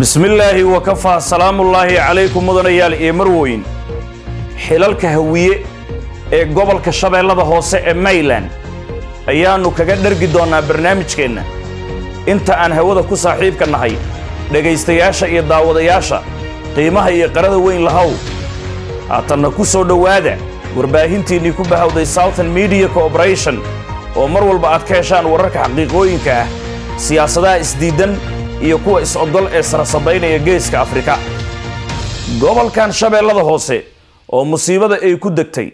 bismillaahi wakafaa salaamullaahi calaykum mudanayaal iyo marwoyn xilalka hawiye ee gobolka shabeellada hoose ee mayland ayaannu kaga dhergi doonaa barnaamijkeenna inta aan hawada ku saaxiibka nahay dhegaystayaasha iyo daawadayaasha qiimaha iyo qarada weyn lahaw haatanna ku soo dhowaada warbaahintiinnii ku bahawday southn mediya corporation oo mar walba aad ka heshaan wararka xaqiiqooyinka ah siyaasadaha isdiiddan iyo kuwa is ogol ee sarasabaynaya geeska afrika gobolkan shabeellada hoose oo musiibada ay ku degtay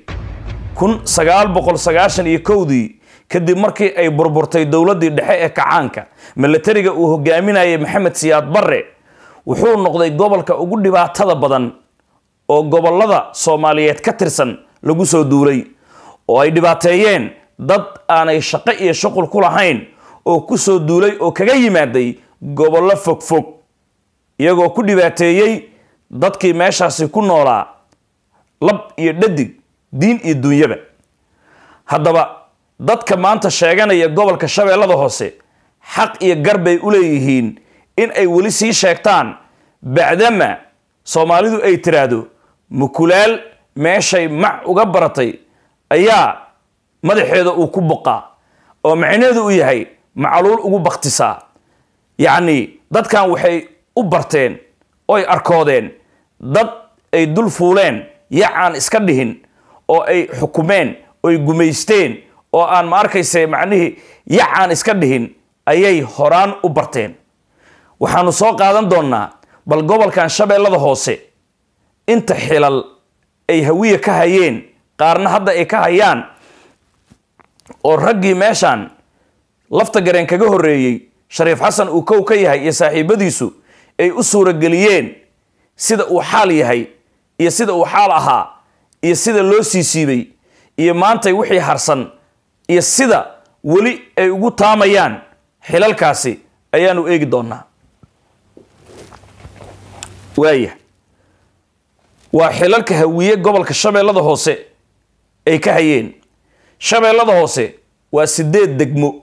kun sagaal boqol sagaashan iyo kowdii kadib markii ay burburtay dowladdii dhexe ee kacaanka milatariga uu hogaaminayay maxamed siyaad barre wuxuu noqday gobolka ugu dhibaatada badan oo gobollada soomaaliyeed ka tirsan lagu soo duulay oo ay dhibaateeyeen dad aanay shaqo iyo shuqul ku lahayn oo ku soo duulay oo kaga yimaaday gobollo fogfog iyagoo ku dhibaateeyey dadkii meeshaasi ku noolaa lab iyo dhadig diin iyo dunyaba haddaba dadka maanta sheeganaya gobolka shabeellada hoose xaq iyo gar bay u leeyihiin in ay weli sii sheegtaan bacdama soomaalidu ay tiraahdo mukulaal meeshay mac uga baratay ayaa madaxeeda uu ku boqaa oo macnaheedu u yahay macaluul ugu baktisaa yacni dadkan waxay u barteen oy arkoodeen dad ay dul fuuleen aan iska dhihin oo ay xukumeen oy gumaysteen oo aan ma arkayse macnihii aan iska dhihin ayay horaan u barteen waxaanu soo qaadan doonnaa bal gobolkan shabeellada hoose inta xilal ay hawiya ka hayeen qaarna hadda ay ka hayaan oo raggii meeshan lafta gareen kaga horreeyey shariif xasan uu kow ka yahay iyo saaxiibadiisu ay u suurageliyeen sida uu xaal yahay iyo sida uu xaal ahaa iyo sida loo siisiibay iyo maantay wixii harsan iyo sida weli ay ugu taamayaan xilalkaasi ayaanu eegi doonaa waaya waa xilalka hawiye gobolka shabeellada hoose ay ka hayeen shabeellada hoose waa sideed degmo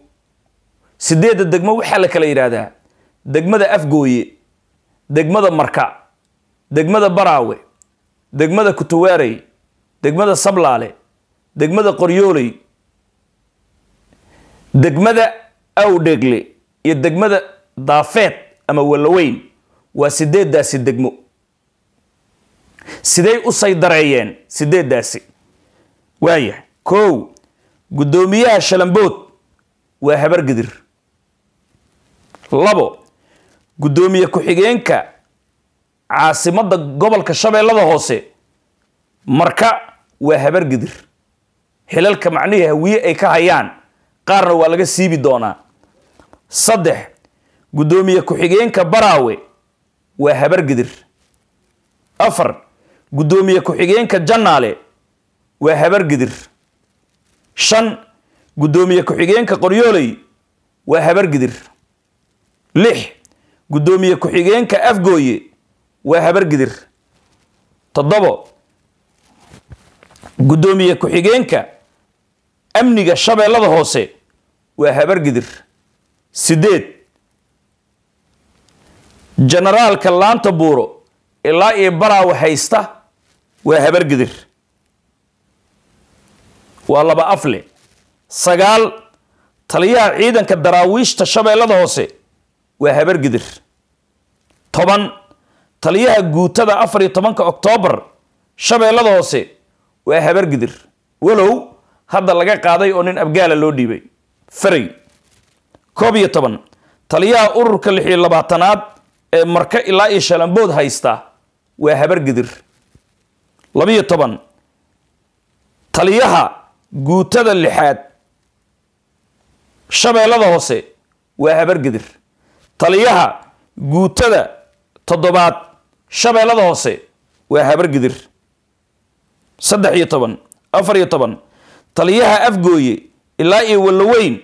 sideedda degmo waxaa la kala yidhaahdaa degmada afgooye degmada marka degmada baraawe degmada kutuwaarey degmada sablaale degmada qoryooley degmada awdhegle iyo degmada daafeed ama walaweyn waa sideeddaasi degmo siday u saydareeyeen sideeddaasi waayahay kow guddoomiyaha shalambood waa habargidir labo guddoomiye ku-xigeenka caasimadda gobolka shabeellada hoose marka waa habar gidir xilalka macnihii hawiye ay ka hayaan qaarna waa laga siibi doonaa saddex guddoomiye ku-xigeenka baraawe waa habargidir afar guddoomiye ku-xigeenka jannaale waa habargidir shan guddoomiye ku-xigeenka qoryooley waa habargidir lix guddoomiye ku-xigeenka afgooye waa habargidir toddobo guddoomiye ku-xigeenka amniga shabeellada hoose waa habargidir siddeed jenaraalka laanta buuro ilaa iyo baraawa haysta waa habargidir waa laba afle sagaal taliyaha ciidanka daraawiishta shabeellada hoose waa habar gidir toban taliyaha guutada afar iyo tobanka oktoobar shabeellada hoose waa habar gidir walow hadda laga qaaday oo nin abgaala loo dhiibay faray koob iyo toban taliyaha ururka lix iyo labaatanaad ee marka ilaa iyo shalambood haysta waa habar gidir labiyo toban taliyaha guutada lixaad shabeellada hoose waa habar gidir taliyaha guutada toddobaad shabeellada hoose waa habargidir saddex iyo toban afar iyo toban taliyaha afgooye ilaa iyo walloweyn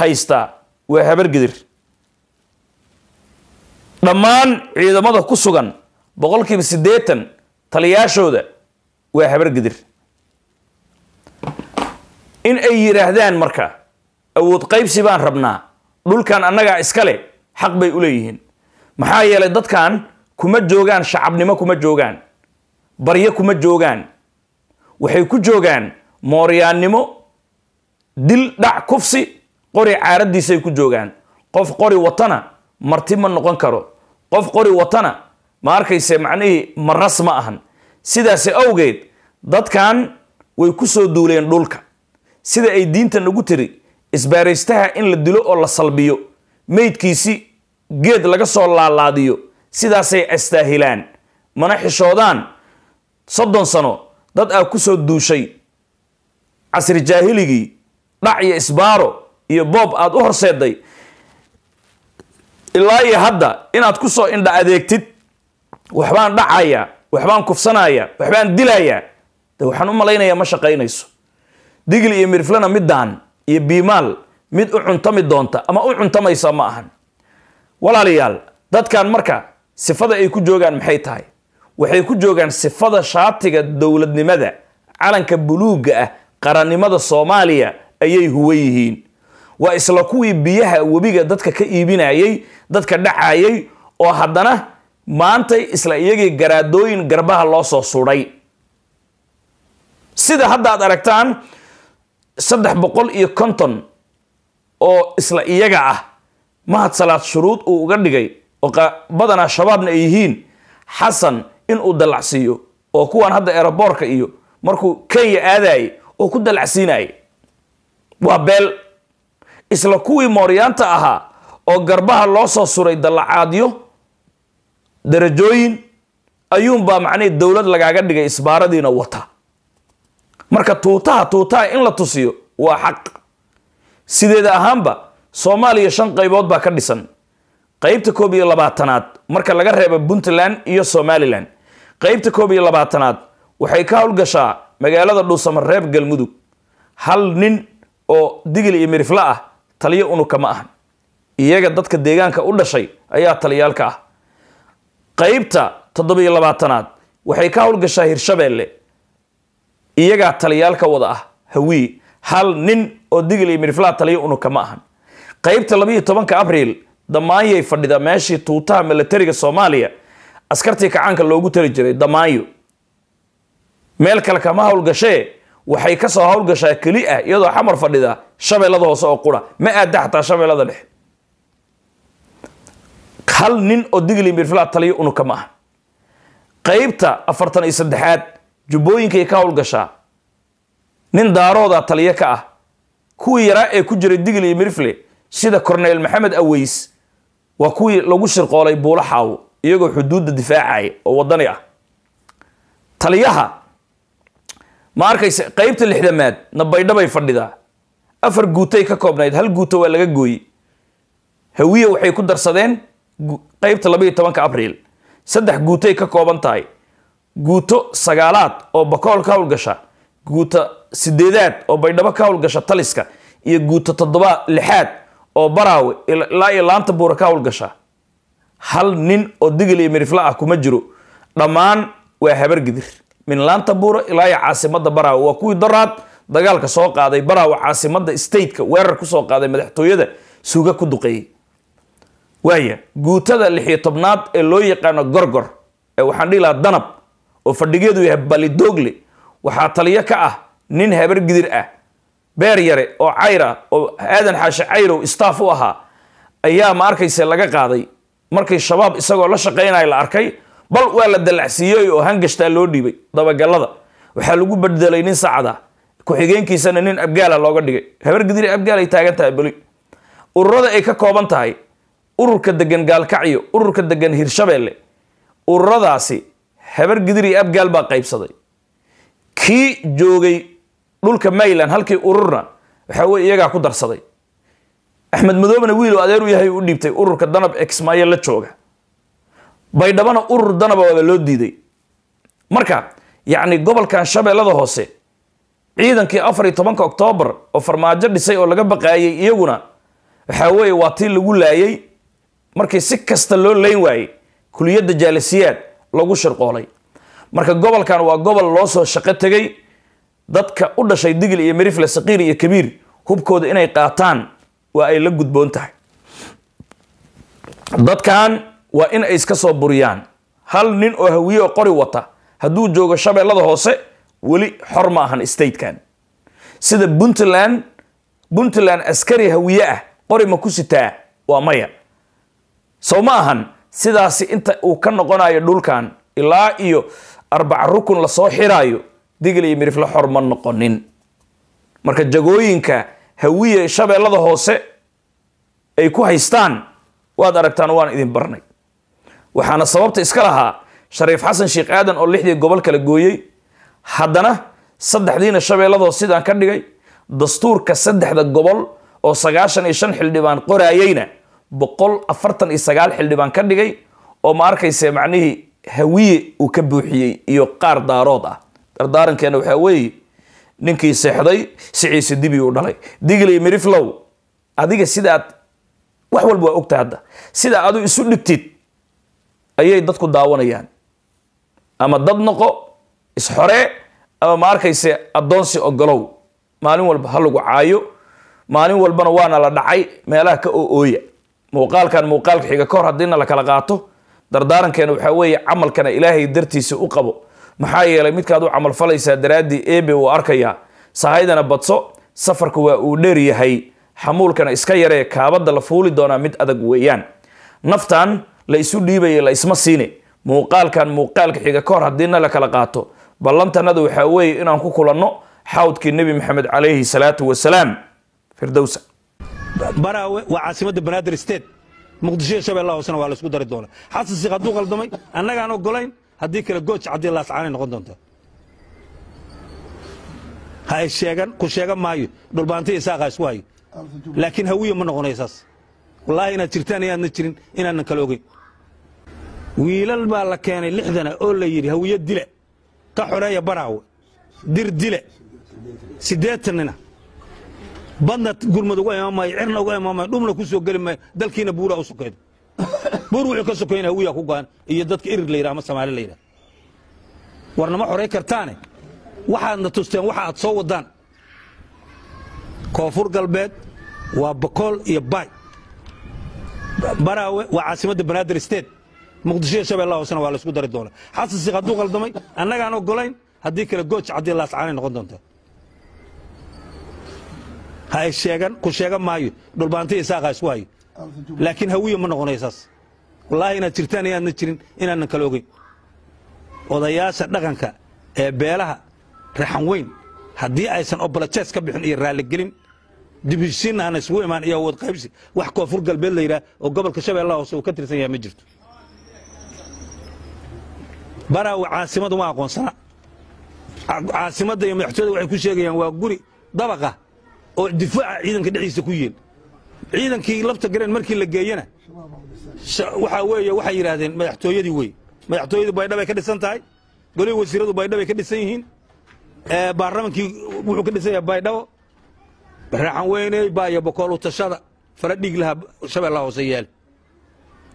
haystaa waa habargidir dhammaan ciidamada ku sugan boqolkiiba siddeetan taliyaashooda waa habargidir in ay yidhaahdaan marka awood qaybsi baan rabnaa dhulkan annagaa iska le xaq bay u leeyihiin maxaa yeelay dadkan kuma joogaan shacabnimo kuma joogaan baryo kuma joogaan waxay ku joogaan mooryaannimo dil dhac kufsi qori caaraddiisay ku joogaan qof qori watana marti ma noqon karo qof qori watana ma arkayse macnihii maras ma ahan sidaasi awgeed dadkan way ku soo duuleen dhulka sida ay diinta nagu tiri isbaaraystaha in la dilo oo la salbiyo meydkiisi geed laga soo laalaadiyo sidaasay astaahilaan mana xishoodaan soddon sano dad aa ku soo duushay casri jaahiligii dhac iyo isbaaro iyo boob aad u horseeday ilaa iyo hadda inaad ku soo indha adeegtid waxbaan dhacayaa waxbaan kufsanayaa waxbaan dilayaa de waxaan u malaynayaa ma shaqaynayso digil iyo mirflana middaan iyo biimaal mid u cuntami doonta ama u cuntamaysa ma ahan walaalayaal dadkan marka sifada ay ku joogaan maxay tahay waxay ku joogaan sifada shaatiga dowladnimada calanka buluugga ah qarannimada soomaaliya ayay huwan yihiin waa isla kuwii biyaha webiga dadka ka iibinayey dadka dhacayay oo haddana maantay isla iyagii garaadooyin garbaha loo soo suday sida hadda aad aragtaan saddex boqol iyo konton oo isla iyaga ah mahad salaad shuruud uu uga dhigay oo badanaa shabaabna ay yihiin xasan inuu dallacsiiyo oo kuwan hadda eroboorka iyo markuu kenya aadaye oo ku dalacsiinaye waa beel isla kuwii mooryaanta ahaa oo garbaha loo soo suray dallacaadyo darajooyin ayuunbaa macnihii dowlad lagaaga dhigay isbaaradiina wata marka tuutaha tuutaha in la tusiyo waa xaq sideeda ahaanba soomaaliya shan qaybood baa ka dhisan qaybta koob iyo labaatanaad marka laga reebo puntland iyo somalilan qaybta koob iyo labaatanaad waxay ka howlgashaa magaalada dhuusamareeb galmudug hal nin oo digil iyo mirifla ah taliyo unukama ah iyaga dadka deegaanka u dhashay ayaa taliyaalka ah qaybta toddobiyo labaatanaad waxay ka howlgashaa hirshabeelle iyagaa taliyaalka wada ah hawii hal nin oo digil iyo midhiflaa unuka ma ahan qaybta labayo tobanka abriil damaayay fadhida meeshii tuutaha milatariga soomaaliya askartii kacaanka loogu tali jiray damaayo meel kale kama howlgashee waxay ka soo howlgashaa keli ah iyadoo xamar fadhida shabeellada hoose oo qura ma aada xataa shabeellada dhexe hal nin oo digli mirfla taliyo unuka ma aha qaybta afartan iyo saddexaad jubbooyinkay ka howlgashaa nin daarooda taliyo ka ah kuwii yaraa ee ku jiray digli iyo mirfle sida corneel maxamed aweys waa kuwii lagu shirqoolay buulo xaawo iyagoo xuduudda difaacaya oo wadani ah taliyaha ma arkaysa qaybta lixdamaad na baydhabay fadhidaa afar guutay ka koobnayd hal guuto waa laga gooye hawiya waxay ku darsadeen qaybta labaiyo tobanka abriil saddex guutay ka kooban tahay guuto sagaalaad oo bakool ka howlgasha guuta sideedaad oo baydhabo ka howlgasha taliska iyo guuta toddoba lixaad oo baraawe ilaa iyo laanta buura ka howlgasha hal nin oo digil iyo mirifla ah kuma jiro dhammaan waa habargidir min laanta buura ilaa iyo caasimada baraawe waa kuwii daraad dagaalka soo qaaday baraawe caasimada stateka weerar kusoo qaaday madaxtooyada suuga ku duqeeyey waaya guutada lixiyo tobnaad ee loo yaqaano gorgor ee waxaan dhihi lahaa danab oo fadhigeedu yahay balidoogle waxaa taliyo ka ah nin habar gidir ah beer yare oo cayra oo aadan xaashi cayrow staff u ahaa ayaa ma arkayse laga qaaday markay shabaab isagoo la shaqaynaya la arkay bal waa la dalacsiiyey oo hangashtaa loo dhiibay dabagalada waxaa lagu bedelay nin sacada ku-xigeenkiisana nin abgaala looga dhigay habar gidir abgaal ay taagan tahay beli ururada ay ka kooban tahay ururka degan gaalkacyo ururka degan hirshabeelle ururadaasi habar gidir abgaal baa qaybsaday kii joogay dhulka maylan halkii ururna waxa weye iyagaa ku darsaday axmed madoobena wiilo oo adeer u yahay uu dhiibtay ururka danab ee kismaayo la jooga baydhabana urur danaba waaba loo diiday marka yacni gobolkan shabeellada hoose ciidankii afar iyo tobanka oktoobar oo farmaajo dhisay oo laga baqaayay iyaguna waxaa weeye waa tii lagu laayay markii si kasta loo leyn waayey kuliyadda jaalisiyaad lagu shirqoolay marka gobolkan waa gobol loo soo shaqo tegay dadka u dhashay digil iyo merifle saqiir iyo kabiir hubkooda inay qaataan waa ay la gudboon tahay dadkan waa in ay iska soo buriyaan hal nin oo hawiye qori wata hadduu joogo shabeellada hoose weli xor ma ahan statekan sida puntland buntland askari hawiye ah qori ma ku sitaa waa maya soo ma ahan sidaasi inta uu ka noqonayo dhulkan ilaa iyo arbaca rukun lasoo xiraayo digil iyo midrif xor ma noqonin marka jagooyinka hawiya shabeellada hoose ay ku haystaan waad aragtaan waan idin barnay waxaana sababta iska lahaa shariif xasan sheekh aadan oo lixdii gobol kala gooyey haddana saddexdiina shabeelladoo sidaan ka dhigay dastuurka saddexda gobol oo sagaashan iyo shan xildhibaan qoraayeyna boqol afartan iyo sagaal xildhibaan ka dhigay oo ma arkayse macnihii hawiye uu ka buuxiyey iyo qaar daarood ah dardaarankeena waxaa weeye ninkii seexday siciisa dibi uu dhalay digley miriflow adiga sidaad wax walba waa ogta hadda sidaa adu isu dhigtid ayay dadku daawanayaan ama dad noqo xoree ama ma arkayse addoonsi ogolow maalin walba ha lagu caayo maalin walbana waana la dhacay meelaha ka oo ooya muuqaalkan muuqaalka xiga ka hor haddiina la kala qaato dardaarankeena waxaa weeye camalkana ilaahay dartiisa u qabo maxaa yeelay midkaad u camal falaysaa daraaddii eebe wuu arkayaa sahaydana badso safarka waa uu dheer yahay xamuulkana iska yaree kaabadda la fuuli doonaa mid adag weeyaan naftan la isu dhiibaya la isma siine muuqaalkan muuqaalka xiga ka hor haddiina la kala qaato ballantanada waxaa weeye inaan ku kulanno xawdkii nebi maxamed calayhi salaatu wasalaam firdowsa baraawe waa caasimadda banaadir state muqdisho iyo shabeellaha hoosena waa laisku dari doonaa xasan siik hadduu qaldamay annagaan ogolayn haddii kale gooj caddii laascaanay noqon doontaa ha ay sheegan ku sheegan maayo dhulbaantiya isaaqa isku hayo laakiin hawiya ma noqonayo saas wallaahi inaad jirtaan inaadna jirin inaanan kala ogeyn wiilal baa la keenay lixdana ah oo la yidhi hawiyo dile ka xoreeya baraawe dir dile siddeetan badna gurmad uga imaamayo cirna uga imaamayo dhumna ku soo geli maayo dalkiina buuraa u sokeedo buur wuxuu ka sokaynaya uyaa ku gaan iyo dadka irir la yidhaha ama soomaali la yidhaha warnama xoray kartaane waxaadna tusteen waxa aad soo wadaan koonfur galbeed waa bokool iyo baay baraawe waa caasimadda banaadir state muqdishoiyo shabeellaha hoosena waa laysku dari doonaa xasansiik hadduu qaldamay annagaan ogolayn haddii kale gooj caddii laascaanay noqon doontaa ha ay sheegan ku sheegan maayo dhulbaanta isaaqa isku hayo laakiin hawiya ma noqonayo wallaahi inaad jirtaan iyaadna jirin inaanan kala ogeyn odayaasha dhaqanka ee beelaha raxan weyn haddii aysan obolajees ka bixin iyo raalligelin dibishsiinna aan isugu imaan iyo awood wax koonfur galbeed la yidhaah oo gobolka shabeellaha hoose uu ka tirsan yahay ma jirto baraawi caasimadu aqoonsana caasimadda iyo madaxtooyada waxay ku sheegayaan waa guri dabaqa oo difaaca ciidanka dhexdiisa ku yeel ciidankii labta gareen markii la geeyena waxaa weeye waxay yidhaahdeen madaxtooyadii wey madaxtooyadii baydha ka dhisan tahay golihii wasiiradu baydha ka dhisan yihiin eh, baarlamankii wuxuu ka dhisan yahay baydhabo raaxan weyney baayo bokoolu tashada fala dhiig lahaa shabeellaha hoose yaal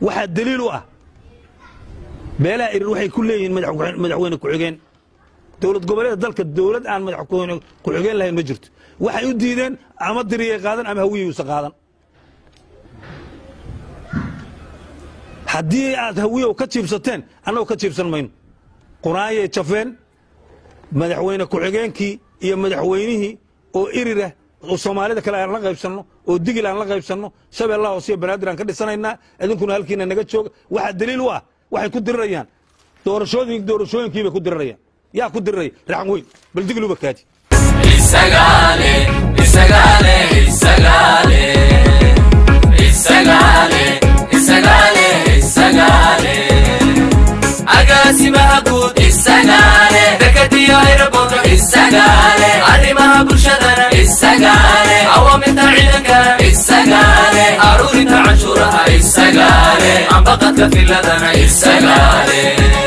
waxaa deliil u ah beelaha irir waxay ku leeyihiin madaxweyne ku-xigeen dowlad goboleeda dalka dowlad aan madax ku-xigeen lahayn ma jirto waxay u diideen ama diriyay qaadan ama hawiyayuusan qaadan haddii aad hawiyow ka jiibsateen annagu ka jiibsan mayno qur-aanyay jafeen madaxweyne ku-xigeenkii iyo madaxweynihii oo irirah oo soomaalida kale aan la qaybsanno oo digil aan la qaybsanno shabeellaha hoosiya banaadir aan ka dhisanaynaa idinkuna halkiina naga jooga waxaa daliil u ah waxay ku dirirayaan doorashooyin doorashooyinkii bay ku dirirayaan yaa ku diriraya raxan weyn bal digluba kaadi Isagale, Isagale, Isagale Isagale, Isagale, Isagale Agasi mahabud Isagale Dakatiyo irabodo Isagale Ali mahabushadara Isagale Awamita ilangara Isagale Arurita ashuraha Isagale Ambaqatka filadana Isagale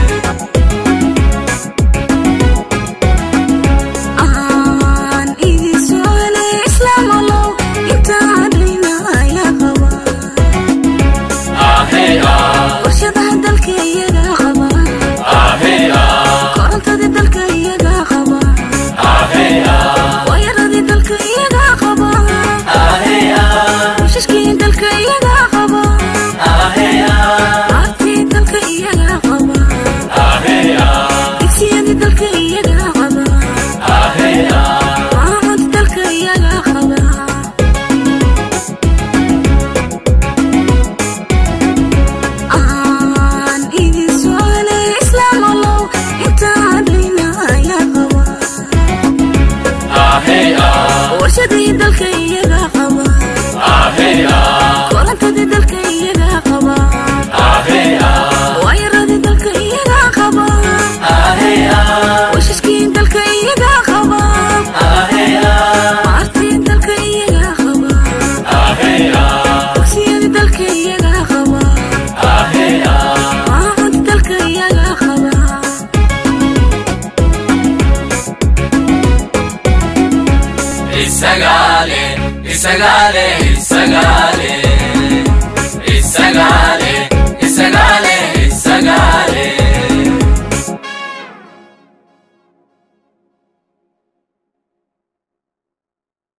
me